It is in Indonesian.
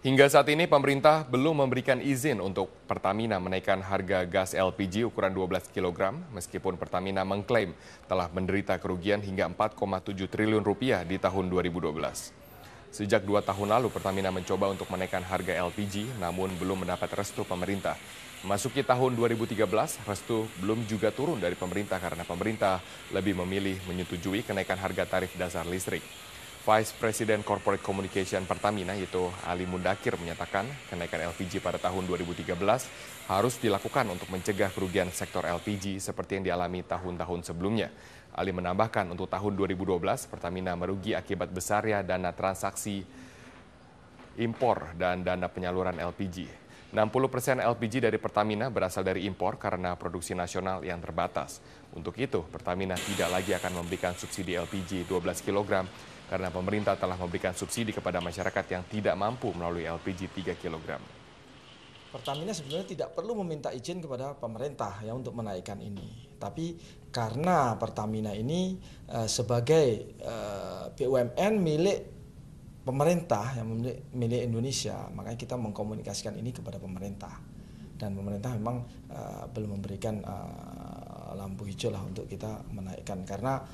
Hingga saat ini pemerintah belum memberikan izin untuk Pertamina menaikkan harga gas LPG ukuran 12 kg meskipun Pertamina mengklaim telah menderita kerugian hingga 4,7 triliun rupiah di tahun 2012. Sejak dua tahun lalu Pertamina mencoba untuk menaikkan harga LPG namun belum mendapat restu pemerintah. Masuki tahun 2013, restu belum juga turun dari pemerintah karena pemerintah lebih memilih menyetujui kenaikan harga tarif dasar listrik. Vice President Corporate Communication Pertamina yaitu Ali Mundakir menyatakan kenaikan LPG pada tahun 2013 harus dilakukan untuk mencegah kerugian sektor LPG seperti yang dialami tahun-tahun sebelumnya. Ali menambahkan untuk tahun 2012 Pertamina merugi akibat besarnya dana transaksi impor dan dana penyaluran LPG. 60 persen LPG dari Pertamina berasal dari impor karena produksi nasional yang terbatas. Untuk itu, Pertamina tidak lagi akan memberikan subsidi LPG 12 kg karena pemerintah telah memberikan subsidi kepada masyarakat yang tidak mampu melalui LPG 3 kg. Pertamina sebenarnya tidak perlu meminta izin kepada pemerintah ya untuk menaikkan ini. Tapi karena Pertamina ini eh, sebagai eh, BUMN milik pemerintah yang milik, milik Indonesia, makanya kita mengkomunikasikan ini kepada pemerintah. Dan pemerintah memang eh, belum memberikan lampu hijau lah untuk kita menaikkan karena